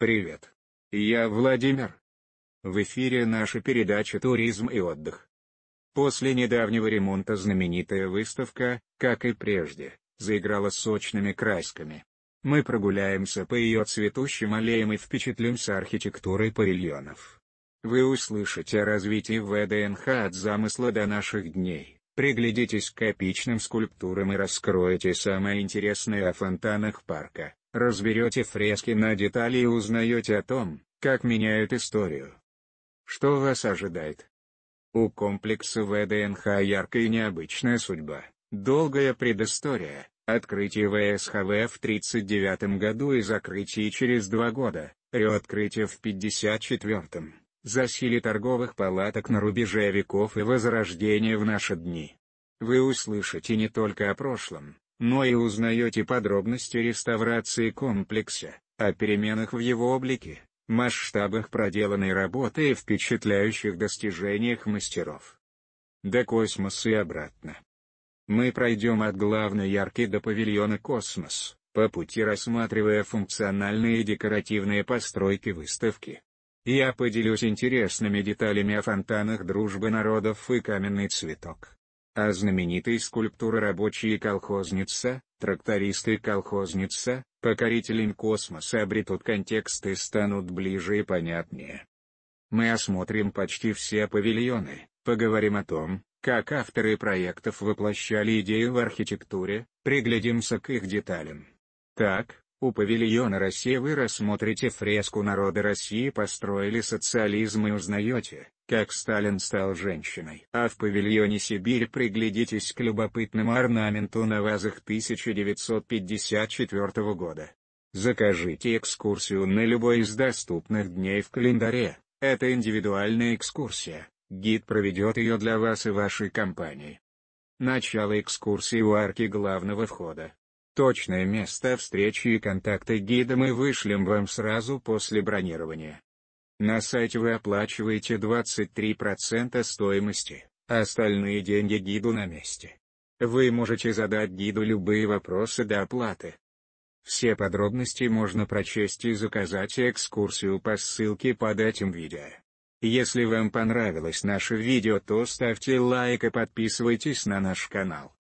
Привет. Я Владимир. В эфире наша передача «Туризм и отдых». После недавнего ремонта знаменитая выставка, как и прежде, заиграла сочными красками. Мы прогуляемся по ее цветущим аллеям и впечатлимся архитектурой павильонов. Вы услышите о развитии ВДНХ от замысла до наших дней, приглядитесь к эпичным скульптурам и раскроете самое интересное о фонтанах парка, разберете фрески на детали и узнаете о том, как меняют историю. Что вас ожидает? У комплекса ВДНХ яркая и необычная судьба, долгая предыстория, открытие ВСХВ в 1939 году и закрытие через два года, реоткрытие в 1954 засилие торговых палаток на рубеже веков и возрождение в наши дни. Вы услышите не только о прошлом, но и узнаете подробности реставрации комплекса, о переменах в его облике, масштабах проделанной работы и впечатляющих достижениях мастеров. До космоса и обратно. Мы пройдем от главной ярки до павильона «Космос», по пути рассматривая функциональные и декоративные постройки выставки. Я поделюсь интересными деталями о фонтанах дружбы народов и каменный цветок а знаменитые скульптуры рабочие колхозница, трактористы колхозница, покорителям космоса обретут контекст и станут ближе и понятнее. Мы осмотрим почти все павильоны, поговорим о том, как авторы проектов воплощали идею в архитектуре, приглядимся к их деталям. Так, у павильона России вы рассмотрите фреску народа России «Построили социализм» и узнаете, как Сталин стал женщиной. А в павильоне «Сибирь» приглядитесь к любопытному орнаменту на вазах 1954 года. Закажите экскурсию на любой из доступных дней в календаре. Это индивидуальная экскурсия, гид проведет ее для вас и вашей компании. Начало экскурсии у арки главного входа. Точное место встречи и контакты гида мы вышлем вам сразу после бронирования. На сайте вы оплачиваете 23% стоимости, остальные деньги гиду на месте. Вы можете задать гиду любые вопросы до оплаты. Все подробности можно прочесть и заказать экскурсию по ссылке под этим видео. Если вам понравилось наше видео то ставьте лайк и подписывайтесь на наш канал.